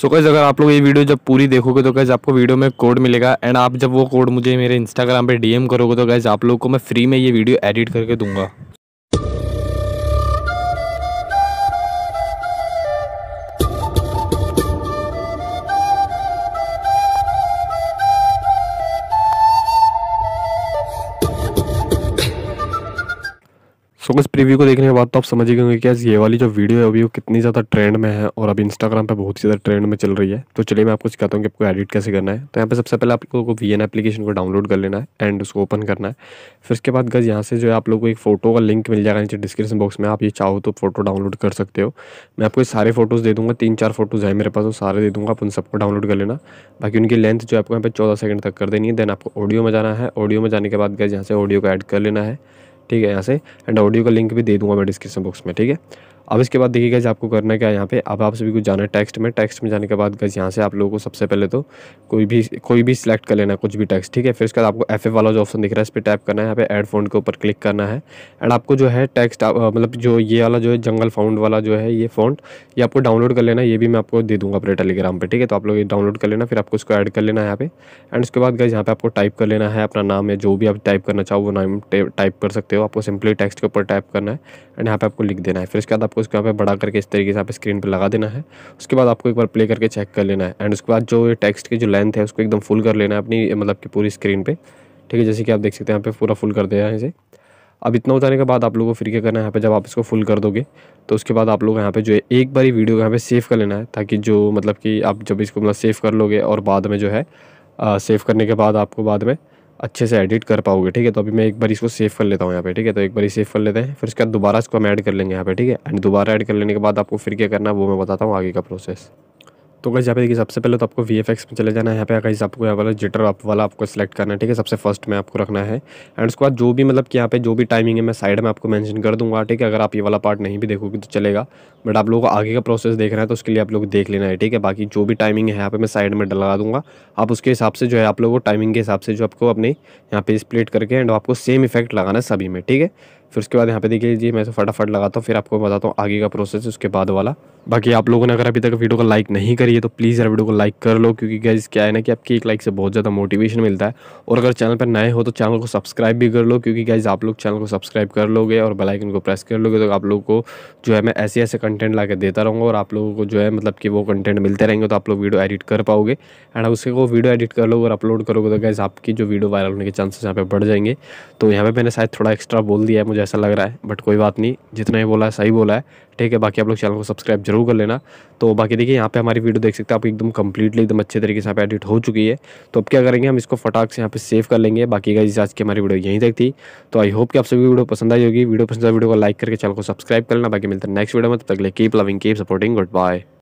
सो so कैसे अगर आप लोग ये वीडियो जब पूरी देखोगे तो कैसे आपको वीडियो में कोड मिलेगा एंड आप जब वो कोड मुझे मेरे इंस्टाग्राम पे डीएम करोगे तो कैसे आप लोग को मैं फ्री में ये वीडियो एडिट करके दूंगा सो so, इस प्रीव्यू को देखने के बाद तो आप समझ ही गए कि ये वाली जो वीडियो है अभी वो कितनी ज़्यादा ट्रेंड में है और अभी इंस्टाग्राम पे बहुत ही ज़्यादा ट्रेंड में चल रही है तो चलिए मैं आपको सिखाता हूँ कि आपको एडिट कैसे करना है तो यहाँ पे सबसे पहले आपको वी एन एप्लीकेशन को डाउनलोड कर लेना है एंड उसको ओपन करना है फिर उसके बाद गज यहाँ से जो है आप लोग को एक फोटो का लिंक मिल जाएगा नीचे डिस्क्रिप्शन बॉक्स में आप ये चाहो तो फोटो डाउनलोड कर सकते हो मैं आपको सारे फोटोज़ दे दूँगा तीन चार फोटोज़ हैं मेरे पास वो सारे दे दूँगा आप उन सबको डाउनलोड कर लेना बाकी उनकी लेंथ जो आपको यहाँ पर चौदह सेकंड तक कर देनी है देन आपको ऑडियो में जाना है ऑडियो में जाने के बाद गज यहाँ से ऑडियो को ऐड कर लेना है ठीक है यहाँ से एंड ऑडियो का लिंक भी दे दूंगा मैं डिस्क्रिप्शन बॉक्स में ठीक है अब इसके बाद देखिएगा गाइज आपको करना क्या है यहाँ पे अब आप सभी को जाना है टेक्स्ट में टेक्स्ट में जाने के बाद गज यहाँ से आप लोगों को सबसे पहले तो कोई भी कोई भी सिलेक्ट कर लेना कुछ भी टेक्स्ट ठीक है फिर उसके बाद आपको एफ वाला जो ऑप्शन दिख रहा है इस पर टैप करना है यहाँ पे एड फोन के ऊपर क्लिक करना है एंड आपको जो है टेक्स्ट मतलब जो ये वाला जो है जंगल फाउंड वाला जो है ये फोन ये आपको डाउनलोड कर लेना ये भी मैं आपको दे दूँगा अपने टेलीग्राम पर ठीक है तो आप लोग ये डाउनलोड कर लेना फिर आपको उसको ऐड कर लेना है यहाँ पे एंड उसके बाद गज यहाँ पे आपको टाइप कर लेना है अपना नाम या जो भी आप टाइप करना चाहो वो नाम टाइप कर सकते हो आपको सिंपली टेक्स्ट के ऊपर टाइप करना है एंड यहाँ पे आपको लिख देना है फिर उसके बाद आपको उसके यहाँ पे बढ़ा करके इस तरीके से आप स्क्रीन पर लगा देना है उसके बाद आपको एक बार प्ले करके चेक कर लेना है एंड उसके बाद जो टेक्स्ट की जो लेंथ है उसको एकदम फुल कर लेना है अपनी मतलब कि पूरी स्क्रीन पर ठीक है जैसे कि आप देख सकते हैं यहाँ पे पूरा फुल कर दिया है इसे अब इतना उतारने के बाद आप लोगों को फिर क्या करना है यहाँ पे जब आप इसको फुल कर दोगे तो उसके बाद आप लोग यहाँ पे जो है एक बार ही वीडियो यहाँ पे सेव कर लेना है ताकि जो मतलब कि आप जब इसको मतलब सेव कर लोगे और बाद में जो है सेव करने के बाद आपको बाद में अच्छे से एडिट कर पाओगे ठीक है तो अभी मैं एक बार इसको सेव कर लेता हूँ यहाँ पे ठीक है तो एक बार सेव कर लेते हैं फिर उसके बाद दोबारा इसको हम ऐड कर लेंगे यहाँ पे ठीक है एंड दोबारा ऐड कर लेने के बाद आपको फिर क्या करना है वो मैं बताता हूँ आगे का प्रोसेस तो गाइज़ यहाँ पे देखिए सबसे पहले तो आपको वी एफ एक्स में चले जाना है यहाँ पे गाइज़ आपको यहाँ वाला जिटर अप वाला आपको सेलेक्ट करना है ठीक है सबसे फर्स्ट में आपको रखना है एंड उसके बाद जो भी मतलब कि यहाँ पे जो भी टाइमिंग है मैं साइड में आपको मेंशन कर दूंगा ठीक है अगर आप ये वाला पार्ट नहीं भी देखोगे तो चलेगा बट आप लोगों को आगे का प्रोसेस देखना है तो उसके लिए आप लोग देख लेना है ठीक है बाकी जो भी टाइमिंग है यहाँ पर मैं साइड में डला दूँगा आप उसके हिसाब से जो है आप लोगों को टाइमिंग के हिसाब से जो आपको अपने यहाँ पे स्प्लिट करके एंड आपको सेम इफेक्ट लगाना है सभी में ठीक है फिर उसके बाद यहाँ पे देखिए जी मैं तो फटाफट लगाता हूँ फिर आपको बताता हूँ आगे का प्रोसेस उसके बाद वाला बाकी आप लोगों ने अगर अभी तक वीडियो को लाइक नहीं करी है तो प्लीज़ यार वीडियो को लाइक कर लो क्योंकि क्या क्या है ना कि आपकी एक लाइक से बहुत ज़्यादा मोटिवेशन मिलता है और अगर चैनल पर नए हो तो चैनल को सब्सक्राइब भी कर लो क्योंकि क्या आप लोग चैनल को सब्सक्राइब कर लोगे और बेलाइकन को प्रेस कर लोगे तो आप लोग को जो है मैं ऐसे ऐसे कंटेंट ला देता रहूँगा और आप लोगों को जो है मतलब कि वो कंटेंट मिलते रहेंगे तो आप लोग वीडियो एडिट कर पाओगे एंड उसके वो वीडियो एडिट कर लोगे और अपलोड करोगे तो गैस आपकी जो वीडियो वायरल होने के चांसेस यहाँ पर बढ़ जाएंगे तो यहाँ पर मैंने शायद थोड़ा एक्स्ट्रा बोल दिया है मुझे ऐसा लग रहा है बट कोई बात नहीं जितना ही बोला है सही बोला है ठीक है बाकी आप लोग चैनल को सब्सक्राइब जरूर कर लेना तो बाकी देखिए यहाँ पे हमारी वीडियो देख सकते हैं आप एकदम कम्प्लीटली एकदम अच्छे तरीके से यहाँ पे एडिट हो चुकी है तो अब क्या करेंगे हम इसको फटाक से यहाँ पे सेव कर लेंगे बाकी का आज की हमारी वीडियो यहीं तक थी तो आई होप कि आप सभी वीडियो पसंद आई होगी वीडियो पसंद आई वीडियो को लाइक करके चैनल को सब्सक्राइब कर लेना बाकी मिलता है नेक्स्ट वीडियो में तब तक ले keep loving keep supporting good bye